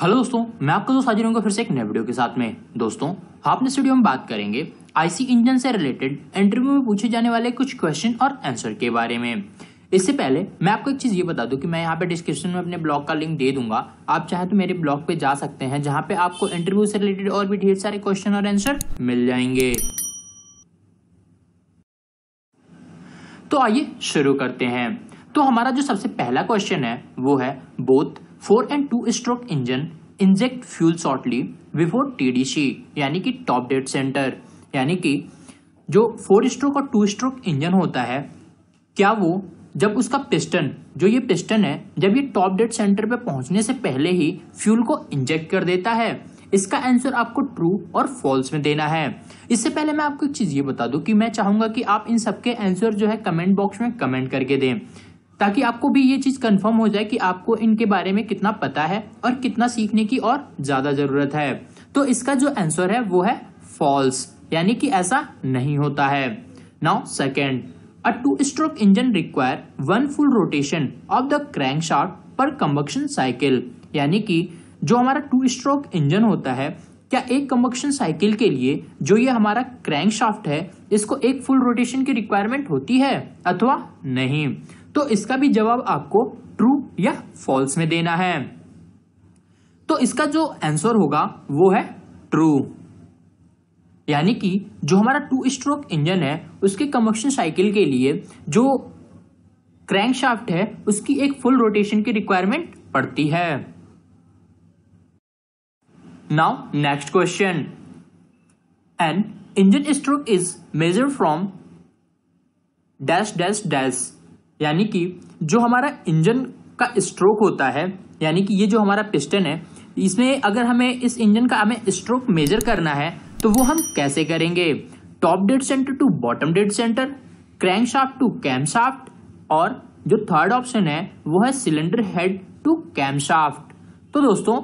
Hello दोस्तों मैं आपका दोस्त हाजिर हूँ फिर से एक नए वीडियो के साथ में दोस्तों आप इस वीडियो में बात करेंगे आईसी इंजन से रिलेटेड इंटरव्यू में पूछे जाने वाले कुछ क्वेश्चन और आंसर के बारे में इससे पहले मैं आपको एक चीज़ ये बता दूं कि मैं यहाँ पे डिस्क्रिप्शन में अपने ब्लॉग का लिंक दे दूंगा आप चाहे तो मेरे ब्लॉग पे जा सकते हैं जहाँ पे आपको इंटरव्यू से रिलेटेड और भी ढेर सारे क्वेश्चन और आंसर मिल जाएंगे तो आइए शुरू करते हैं तो हमारा जो सबसे पहला क्वेश्चन है वो है both four and two stroke engine inject fuel shortly before TDC यानी कि टॉप डेड सेंटर यानी कि जो फोर स्ट्रोक और टू स्ट्रोक इंजन होता है क्या वो जब उसका पिस्टन जो ये पिस्टन है जब ये टॉप डेड सेंटर पे पहुंचने से पहले ही फ्यूल को इंजेक्ट कर देता है इसका आंसर आपको ट्रू और फॉल्स में देना है इससे पहले मैं आपको एक चीज़ ये बता दूं कि मैं चाहूंगा कि आप इन सबके आंसर जो है कमेंट बॉक्स में कमेंट करके दें ताकि आपको भी ये चीज़ कंफर्म हो जाए कि आपको इनके बारे में कितना पता है और कितना सीखने की और ज़्यादा ज़रूरत है तो इसका जो आंसर है वो है फॉल्स यानी कि ऐसा नहीं होता है now second a two stroke engine require one full rotation of the crank shaft per combustion cycle यानी कि जो हमारा टू स्ट्रोक इंजन होता है क्या एक कम्बक्शन साइकिल के लिए जो ये हमारा क्रैंक शाफ्ट है इसको एक फुल रोटेशन की रिक्वायरमेंट होती है अथवा नहीं तो इसका भी जवाब आपको ट्रू या फॉल्स में देना है तो इसका जो आंसर होगा वो है ट्रू यानी कि जो हमारा टू स्ट्रोक इंजन है उसके कमर्शन साइकिल के लिए जो क्रैंकशाफ्ट है उसकी एक फुल रोटेशन की रिक्वायरमेंट पड़ती है now next question an engine stroke is measure from dash dash dash यानी कि जो हमारा इंजन का स्ट्रोक होता है यानी कि ये जो हमारा पिस्टन है इसमें अगर हमें इस इंजन का हमें स्ट्रोक मेजर करना है तो वो हम कैसे करेंगे top dead centre to bottom dead centre crank shaft to cam shaft और जो थर्ड ऑप्शन है वो है cylinder head to cam shaft तो दोस्तों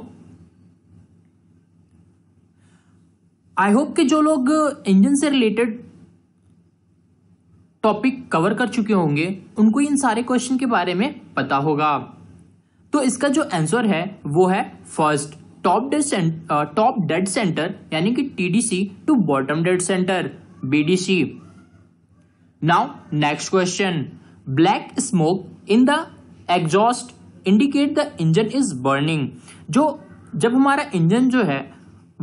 आई होप कि जो लोग इंजन से रिलेटेड टॉपिक कवर कर चुके होंगे उनको इन सारे क्वेश्चन के बारे में पता होगा तो इसका जो आंसर है वो है first top dead top dead centre यानी कि TDC to bottom dead centre BDC now next question black smoke in the exhaust indicate the engine is burning जो जब हमारा इंजन जो है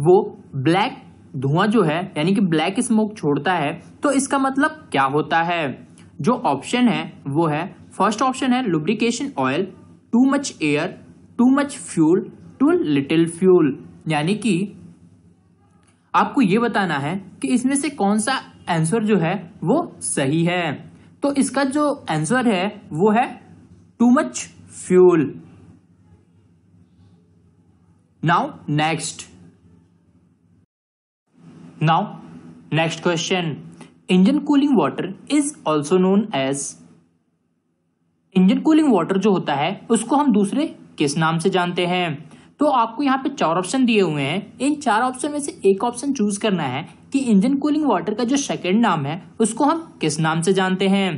वो ब्लैक धुआं जो है यानी कि ब्लैक स्मोक छोड़ता है तो इसका मतलब क्या होता है जो ऑप्शन है वो है फर्स्ट ऑप्शन है lubrication oil too much air too much fuel too little fuel यानी कि आपको ये बताना है कि इसमें से कौन सा आंसर जो है वो सही है तो इसका जो आंसर है वो है too much fuel now next Now, next question. Engine cooling water is also known as engine cooling water जो होता है उसको हम दूसरे किस नाम से जानते हैं तो आपको यहाँ पे चार ऑप्शन दिए हुए हैं इन चार ऑप्शन में से एक ऑप्शन चूज करना है कि इंजन कूलिंग वाटर का जो सेकेंड नाम है उसको हम किस नाम से जानते हैं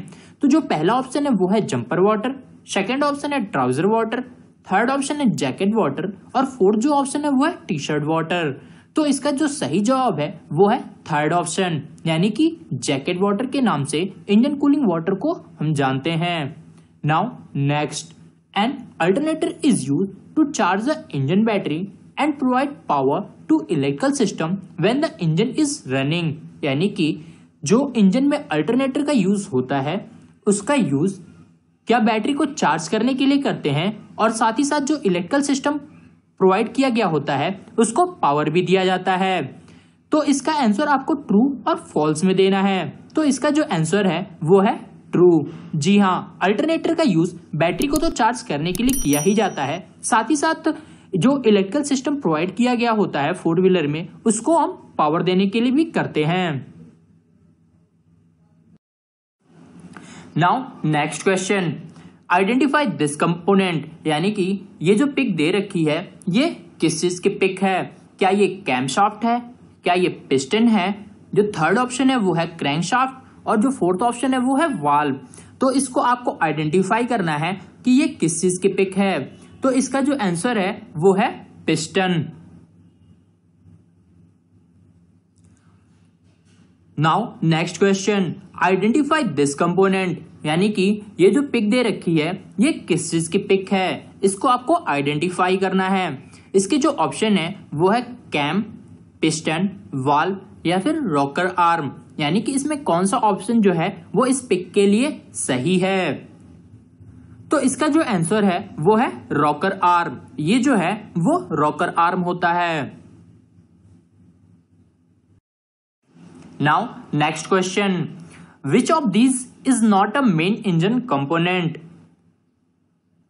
तो जो पहला ऑप्शन है वो है जंपर वाटर सेकेंड ऑप्शन है ट्राउजर वाटर थर्ड ऑप्शन है जैकेट वाटर और फोर्थ जो ऑप्शन है वो है टी शर्ट वाटर तो इसका जो सही जवाब है वो है थर्ड ऑप्शन यानी कि जैकेट वाटर के नाम से इंडियन कूलिंग वाटर को हम जानते हैं now next an alternator is use to charge the engine battery and provide power to electrical system when the engine is running यानी कि जो इंजन में अल्टरनेटर का यूज होता है उसका यूज क्या बैटरी को चार्ज करने के लिए करते हैं और साथ ही साथ जो इलेक्ट्रिकल सिस्टम प्रोवाइड किया गया होता है उसको पावर भी दिया जाता है तो इसका आंसर आपको ट्रू और फॉल्स में देना है तो इसका जो आंसर है वो है ट्रू जी हाँ अल्टरनेटर का यूज बैटरी को तो चार्ज करने के लिए किया ही जाता है साथ ही साथ जो इलेक्ट्रिकल सिस्टम प्रोवाइड किया गया होता है फोर व्हीलर में उसको हम पावर देने के लिए भी करते हैं now next question identify this component यानी कि ये जो पिक दे रखी है ये किस चीज़ की पिक है क्या ये कैमशाफ्ट है क्या ये पिस्टन है जो थर्ड ऑप्शन है वो है क्रैंकशाफ्ट और जो फोर्थ ऑप्शन है वो है वाल्व तो इसको आपको आइडेंटिफाई करना है कि ये किस चीज़ की पिक है तो इसका जो आंसर है वो है piston now next question identify this component यानी कि ये जो पिक दे रखी है ये किस चीज़ की पिक है इसको आपको आइडेंटिफाई करना है इसके जो ऑप्शन है वो है कैम पिस्टन वाल्व या फिर रॉकर आर्म यानी कि इसमें कौन सा ऑप्शन जो है वो इस पिक के लिए सही है तो इसका जो आंसर है वो है रॉकर आर्म ये जो है वो रॉकर आर्म होता है now next question which of these is not a main engine component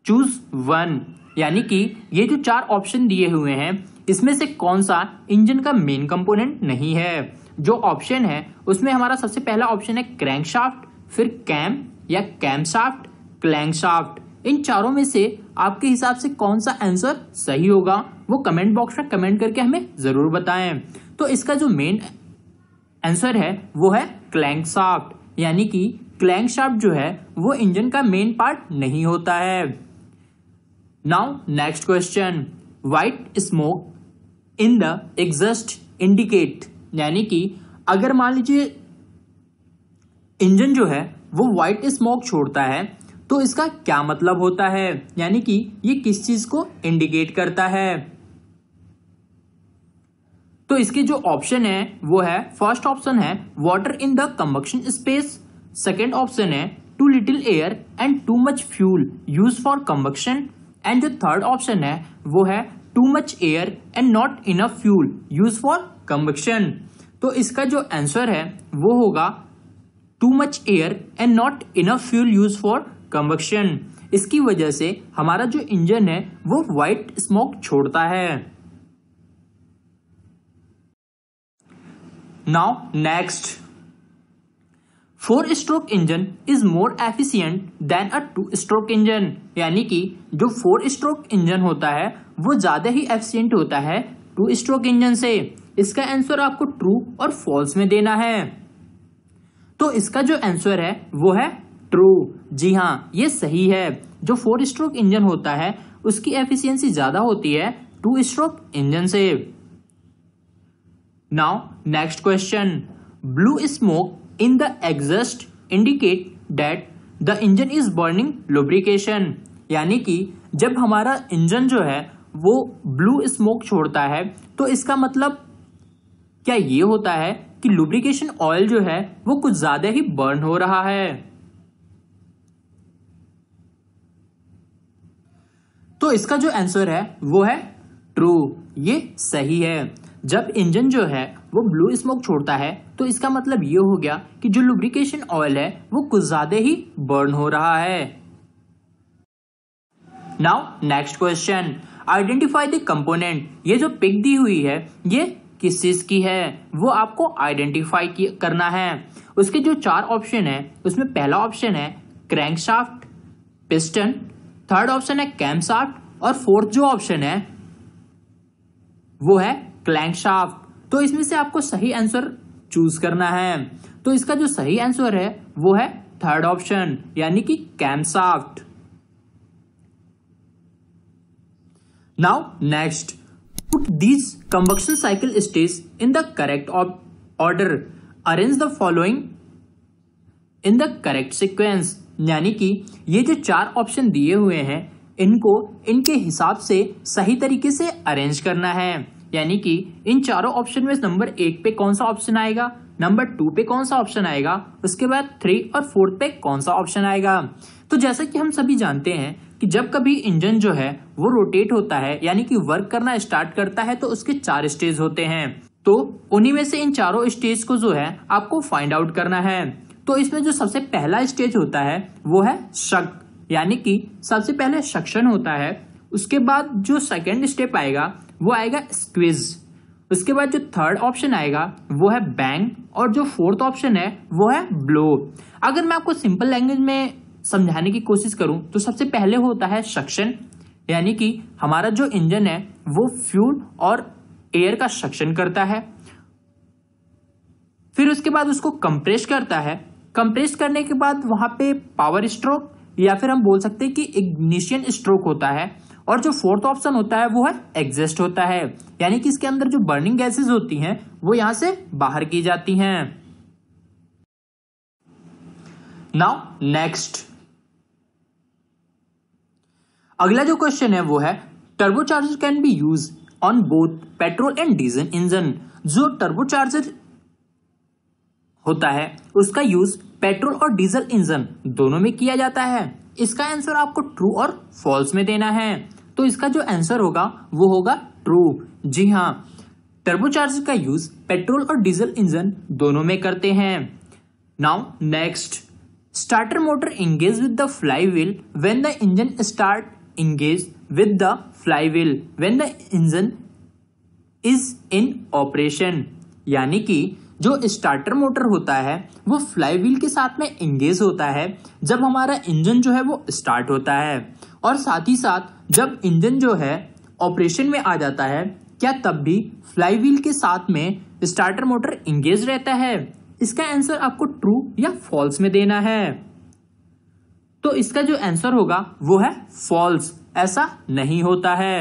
choose one यानी कि ये जो चार ऑप्शन दिए हुए हैं इसमें से कौन सा इंजन का मेन कंपोनेंट नहीं है जो ऑप्शन है उसमें हमारा सबसे पहला ऑप्शन है क्रैंकशाफ्ट फिर कैम या कैमशाफ्ट क्लैंकशाफ्ट इन चारों में से आपके हिसाब से कौन सा आंसर सही होगा वो कमेंट बॉक्स में कमेंट करके हमें ज़रूर बताएं तो इसका जो मेन आंसर है वो है क्लैंकशाफ्ट यानी कि क्लैंक शाफ्ट जो है वो इंजन का मेन पार्ट नहीं होता है now next question white smoke in the exhaust indicate यानी कि अगर मान लीजिए इंजन जो है वो व्हाइट स्मोक छोड़ता है तो इसका क्या मतलब होता है यानी कि ये किस चीज़ को इंडिकेट करता है तो इसके जो ऑप्शन है वो है फर्स्ट ऑप्शन है water in the combustion space second option है too little air and too much fuel use for combustion and जो थर्ड ऑप्शन है वो है too much air and not enough fuel use for combustion तो इसका जो answer है वो होगा too much air and not enough fuel use for combustion इसकी वजह से हमारा जो इंजन है वो व्हाइट स्मोक छोड़ता है now next four stroke engine is more efficient than a two stroke engine यानी कि जो फोर-स्ट्रोक इंजन होता है वो ज़्यादा ही एफिशियंट होता है टू-स्ट्रोक इंजन से इसका आंसर आपको ट्रू और फॉल्स में देना है तो इसका जो आंसर है वो है ट्रू जी हाँ ये सही है जो फोर स्ट्रोक इंजन होता है उसकी एफिशिएंसी ज़्यादा होती है टू स्ट्रोक इंजन से Now, next question. Blue smoke in the exhaust indicate that the engine is burning lubrication. यानी कि जब हमारा इंजन जो है वो ब्लू स्मोक छोड़ता है तो इसका मतलब क्या ये होता है कि लुब्रिकेशन ऑयल जो है वो कुछ ज़्यादा ही बर्न हो रहा है तो इसका जो आंसर है वो है ट्रू ये सही है जब इंजन जो है वो ब्लू स्मोक छोड़ता है तो इसका मतलब ये हो गया कि जो लुब्रिकेशन ऑयल है वो कुछ ज़्यादा ही बर्न हो रहा है now next question identify the component ये जो पिक दी हुई है ये किस चीज की है वो आपको आइडेंटिफाई करना है उसके जो चार ऑप्शन है उसमें पहला ऑप्शन है क्रैंकशाफ्ट पिस्टन थर्ड ऑप्शन है कैम्पशाफ्ट और फोर्थ जो ऑप्शन है वो है शाफ्ट तो इसमें से आपको सही आंसर चूज करना है तो इसका जो सही आंसर है वो है थर्ड ऑप्शन यानी कि camshaft now next put these combustion cycle stage in the correct order arrange the following in the correct sequence यानी कि ये जो चार ऑप्शन दिए हुए हैं इनको इनके हिसाब से सही तरीके से अरेंज करना है यानी कि इन चारों ऑप्शन में नंबर एक पे कौन सा ऑप्शन आएगा नंबर टू पे कौन सा ऑप्शन आएगा उसके बाद थ्री और फोर्थ पे कौन सा ऑप्शन आएगा तो जैसा कि हम सभी जानते हैं कि जब कभी इंजन जो है वो रोटेट होता है यानी कि वर्क करना स्टार्ट करता है तो उसके चार स्टेज होते हैं तो उन्हीं में से इन चारों स्टेज को जो है आपको फाइंड आउट करना है तो इसमें जो सबसे पहला स्टेज होता है वो है शक यानी कि सबसे पहले सक्शन होता है उसके बाद जो सेकेंड स्टेप आएगा वो आएगा स्क्विज उसके बाद जो थर्ड ऑप्शन आएगा वो है बैंग और जो फोर्थ ऑप्शन है वो है ब्लो अगर मैं आपको सिंपल लैंग्वेज में समझाने की कोशिश करूं तो सबसे पहले होता है सक्शन यानी कि हमारा जो इंजन है वो फ्यूल और एयर का सक्शन करता है फिर उसके बाद उसको कंप्रेस करता है कंप्रेस करने के बाद वहां पे पावर स्ट्रोक या फिर हम बोल सकते हैं कि इग्निशियन स्ट्रोक होता है और जो फोर्थ ऑप्शन होता है वो है एग्जिस्ट होता है यानी कि इसके अंदर जो बर्निंग गैसेज होती हैं वो यहां से बाहर की जाती हैं नाउ नेक्स्ट अगला जो क्वेश्चन है वो है turbocharger can be use on both petrol and diesel engine जो टर्बोचार्जर होता है उसका यूज पेट्रोल और डीजल इंजन दोनों में किया जाता है इसका आंसर आपको ट्रू और फॉल्स में देना है तो इसका जो आंसर होगा वो होगा ट्रू जी हाँ टर्बोचार्ज का यूज पेट्रोल और डीजल इंजन दोनों में करते हैं now next starter motor engage with the flywheel when the engine start engage with the flywheel when the engine is in operation यानी कि जो स्टार्टर मोटर होता है वो फ्लाई व्हील के साथ में इंगेज होता है जब हमारा इंजन जो है वो स्टार्ट होता है और साथ ही साथ जब इंजन जो है ऑपरेशन में आ जाता है क्या तब भी फ्लाई व्हील के साथ में स्टार्टर मोटर इंगेज रहता है इसका आंसर आपको ट्रू या फॉल्स में देना है तो इसका जो आंसर होगा वो है फॉल्स ऐसा नहीं होता है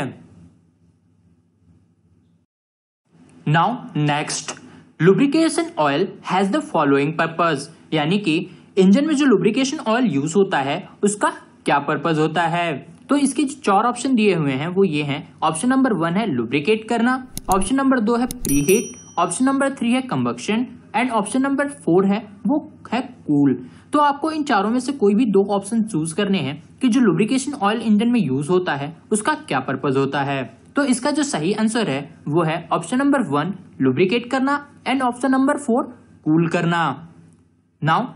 now next lubrication oil has the following purpose यानी कि इंजन में जो लुब्रिकेशन ऑयल यूज होता है उसका क्या पर्पज होता है तो इसके जो चार ऑप्शन दिए हुए हैं वो ये हैं ऑप्शन नंबर वन है लुब्रिकेट करना ऑप्शन नंबर दो है प्रीहीट ऑप्शन नंबर थ्री है combustion and option number four है वो है कूल तो आपको इन चारों में से कोई भी दो ऑप्शन चूज करने हैं कि जो लुब्रिकेशन ऑयल इंजन में यूज होता है उसका क्या पर्पज होता है तो इसका जो सही आंसर है वो है ऑप्शन नंबर वन लुब्रिकेट करना and option number four cool करना now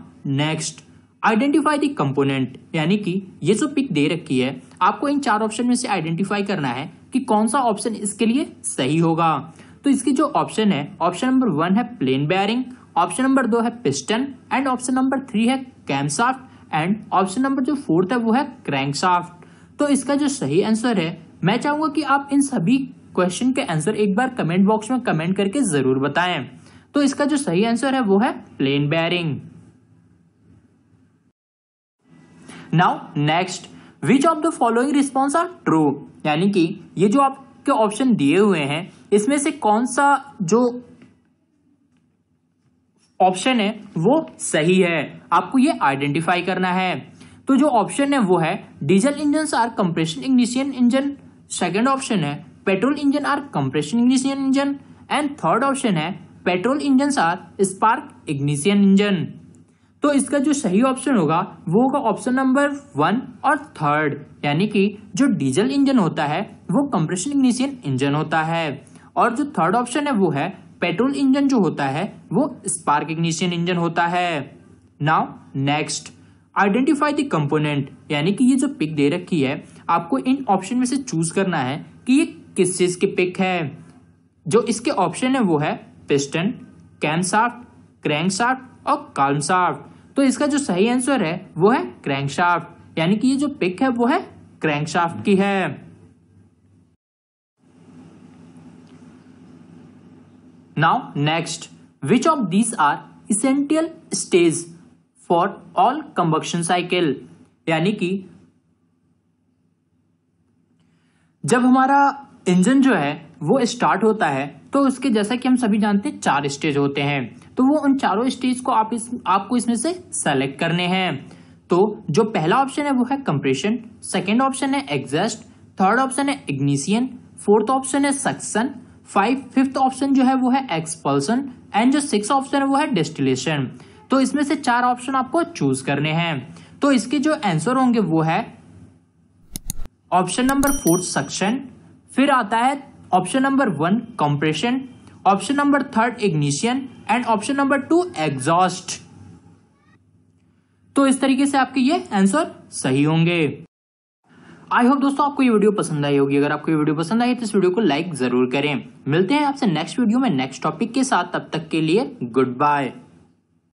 next identify the component यानी कि ये जो पिक दे रखी है आपको इन चार ऑप्शन में से आइडेंटिफाई करना है कि कौन सा ऑप्शन इसके लिए सही होगा तो इसकी जो ऑप्शन है ऑप्शन नंबर वन है प्लेन बैरिंग ऑप्शन नंबर दो है piston and option number three है कैमसाफ्ट एंड ऑप्शन नंबर जो फोर्थ है वो है क्रैंकसाफ्ट तो इसका जो सही आंसर है मैं चाहूंगा कि आप इन सभी क्वेश्चन के आंसर एक बार कमेंट बॉक्स में कमेंट करके जरूर बताएं तो इसका जो सही आंसर है वो है plain bearing now next which of the following response are true यानी कि ये जो आपके ऑप्शन दिए हुए हैं इसमें से कौन सा जो ऑप्शन है वो सही है आपको ये आइडेंटिफाई करना है तो जो ऑप्शन है वो है diesel engine are compression ignition engine second option है petrol engine are compression ignition engine and third option है petrol engine are spark ignition engine तो इसका जो सही ऑप्शन होगा वो होगा ऑप्शन नंबर वन और थर्ड यानी कि जो डीजल इंजन होता है वो कंप्रेशन इग्निशियन इंजन होता है और जो थर्ड ऑप्शन है वो है पेट्रोल इंजन जो होता है वो स्पार्क इग्निशियन इंजन होता है now next identify the component यानी कि ये जो पिक दे रखी है आपको इन ऑप्शन में से चूज करना है कि ये किस चीज की पिक है जो इसके ऑप्शन है वो है पिस्टन कैमसाफ्ट क्रैंकसाफ्ट और साफ्ट तो इसका जो सही आंसर है वो है क्रैंकशाफ्ट यानी कि ये जो पिक है वो है क्रैंकशाफ्ट की है now next which of these are essential stage for all combustion cycle यानी कि जब हमारा इंजन जो है वो स्टार्ट होता है तो उसके जैसा कि हम सभी जानते हैं चार स्टेज होते हैं तो वो उन चारों स्टेज को आप इस आपको इसमें से सेलेक्ट करने हैं तो जो पहला ऑप्शन है वो है कंप्रेशन सेकेंड ऑप्शन है एग्जस्ट थर्ड ऑप्शन है इग्निशियन फोर्थ ऑप्शन है सक्सन फाइव फिफ्थ ऑप्शन जो है वो है एक्सपल्सन एंड जो सिक्स ऑप्शन है वो है डिस्टिलेशन तो इसमें से चार ऑप्शन आपको चूज करने हैं तो इसके जो आंसर होंगे वो है ऑप्शन नंबर फोर्थ सक्शन फिर आता है option number one compression option number third ignition and option number two exhaust तो इस तरीके से आपके ये आंसर सही होंगे आई होप दोस्तों आपको ये वीडियो पसंद आई होगी अगर आपको ये वीडियो पसंद आई तो इस वीडियो को लाइक जरूर करें मिलते हैं आपसे नेक्स्ट वीडियो में नेक्स्ट टॉपिक के साथ तब तक के लिए गुड बाय